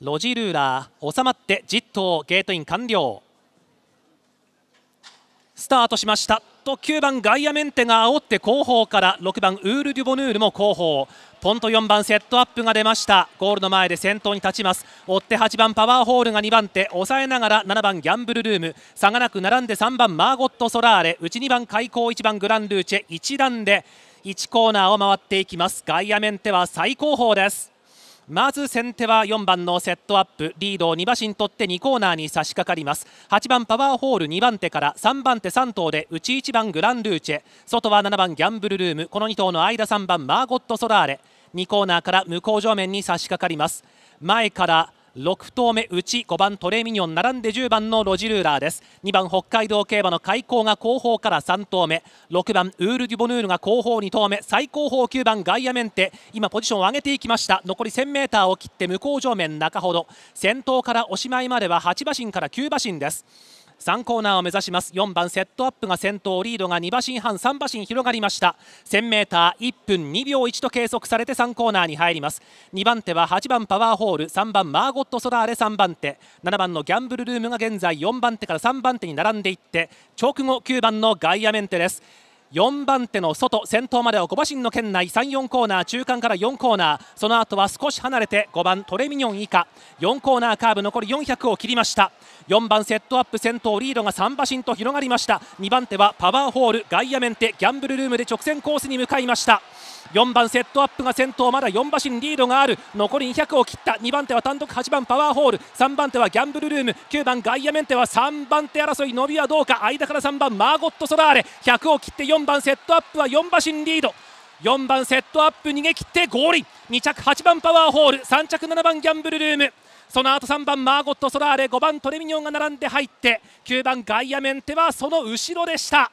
ロジルーラー収まって10頭ゲートイン完了スタートしましたと9番ガイアメンテが煽って後方から6番ウール・デュボヌールも後方ポンと4番セットアップが出ましたゴールの前で先頭に立ちます追って8番パワーホールが2番手抑えながら7番ギャンブルルーム差がなく並んで3番マーゴット・ソラーレ内2番開口1番グランルーチェ1段で1コーナーを回っていきますガイアメンテは最後方ですまず先手は4番のセットアップリードを2馬身取って2コーナーに差し掛かります8番パワーホール2番手から3番手3頭で内1番グランルーチェ外は7番ギャンブルルームこの2頭の間3番マーゴット・ソラーレ2コーナーから向こう上面に差し掛かります前から6投目内5番トレミニョン並んで10番のロジルーラーです2番北海道競馬の開口が後方から3投目6番ウール・デュボヌールが後方2投目最後方9番ガイアメンテ今ポジションを上げていきました残り 1000m を切って向こう上面中ほど先頭からおしまいまでは8馬身から9馬身です3コーナーを目指します4番セットアップが先頭リードが2馬身半3馬身広がりました 1000m1 分2秒1と計測されて3コーナーに入ります2番手は8番パワーホール3番マーゴット・ソラーレ3番手7番のギャンブルルームが現在4番手から3番手に並んでいって直後9番のガイアメンテです4番手の外先頭までは5馬身の圏内34コーナー中間から4コーナーその後は少し離れて5番トレミニョン以下4コーナーカーブ残り400を切りました4番セットアップ先頭リードが3馬身と広がりました2番手はパワーホールガイアメンテギャンブルルームで直線コースに向かいました4番セットアップが先頭まだ4馬身リードがある残り200を切った2番手は単独8番パワーホール3番手はギャンブルルーム9番ガイアメンテは3番手争い伸びはどうか間から3番マーゴット・ソラーレ100を切って4番セットアップは4馬身リード4番セットアップ逃げ切ってゴールイン2着8番パワーホール3着7番ギャンブルルームその後3番マーゴット・ソラーレ5番トレミニョンが並んで入って9番ガイアメンテはその後ろでした。